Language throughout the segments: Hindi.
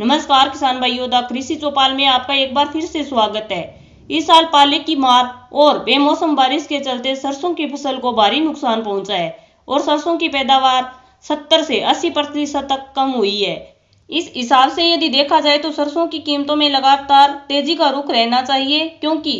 नमस्कार किसान भाइयों द कृषि चौपाल में आपका एक बार फिर से स्वागत है इस साल पाले की मार और बेमौसम बारिश के चलते सरसों की फसल को भारी नुकसान पहुंचा है और सरसों की पैदावार 70 से 80 प्रतिशत तक कम हुई है इस हिसाब से यदि देखा जाए तो सरसों की कीमतों में लगातार तेजी का रुख रहना चाहिए क्योंकि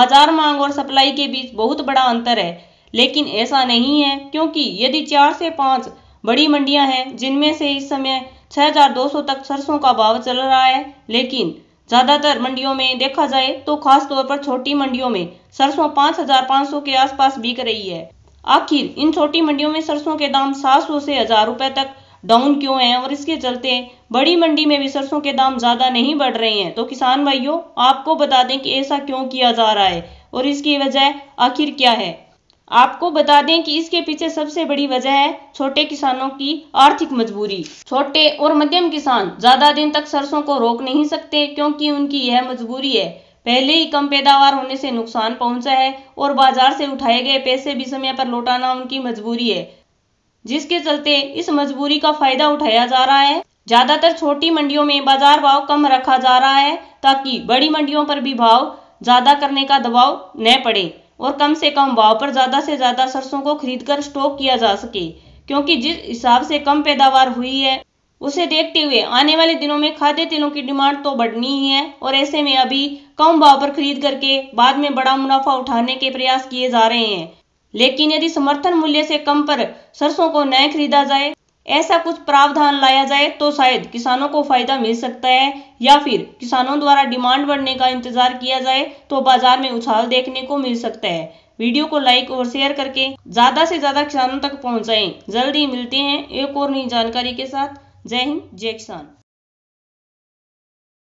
बाजार मांग और सप्लाई के बीच बहुत बड़ा अंतर है लेकिन ऐसा नहीं है क्योंकि यदि चार से पाँच बड़ी मंडियां हैं जिनमें से इस समय 6,200 तक सरसों का भाव चल रहा है लेकिन ज़्यादातर मंडियों में देखा जाए तो खास तौर पर छोटी मंडियों में सरसों 5,500 के आसपास बिक रही है आखिर इन छोटी मंडियों में सरसों के दाम 700 से हजार रुपए तक डाउन क्यों हैं और इसके चलते बड़ी मंडी में भी सरसों के दाम ज़्यादा नहीं बढ़ रहे हैं तो किसान भाइयों आपको बता दें कि ऐसा क्यों किया जा रहा है और इसकी वजह आखिर क्या है आपको बता दें कि इसके पीछे सबसे बड़ी वजह है छोटे किसानों की आर्थिक मजबूरी छोटे और मध्यम किसान ज्यादा दिन तक सरसों को रोक नहीं सकते क्योंकि उनकी यह मजबूरी है पहले ही कम पैदावार होने से नुकसान पहुंचा है और बाजार से उठाए गए पैसे भी समय पर लौटाना उनकी मजबूरी है जिसके चलते इस मजबूरी का फायदा उठाया जा रहा है ज्यादातर छोटी मंडियों में बाजार भाव कम रखा जा रहा है ताकि बड़ी मंडियों पर भी भाव ज्यादा करने का दबाव न पड़े और कम से कम भाव पर ज़्यादा से ज़्यादा सरसों को खरीद कर स्टॉक किया जा सके क्योंकि जिस हिसाब से कम पैदावार हुई है उसे देखते हुए आने वाले दिनों में खाद्य तेलों की डिमांड तो बढ़नी ही है और ऐसे में अभी कम भाव पर खरीद करके बाद में बड़ा मुनाफा उठाने के प्रयास किए जा रहे हैं लेकिन यदि समर्थन मूल्य से कम पर सरसों को न खरीदा जाए ऐसा कुछ प्रावधान लाया जाए तो शायद किसानों को फायदा मिल सकता है या फिर किसानों द्वारा डिमांड बढ़ने का इंतजार किया जाए तो बाजार में उछाल देखने को मिल सकता है वीडियो को लाइक और शेयर करके ज्यादा से ज्यादा किसानों तक पहुंचाएं। जल्द मिलते हैं एक और नई जानकारी के साथ जय हिंद जय किसान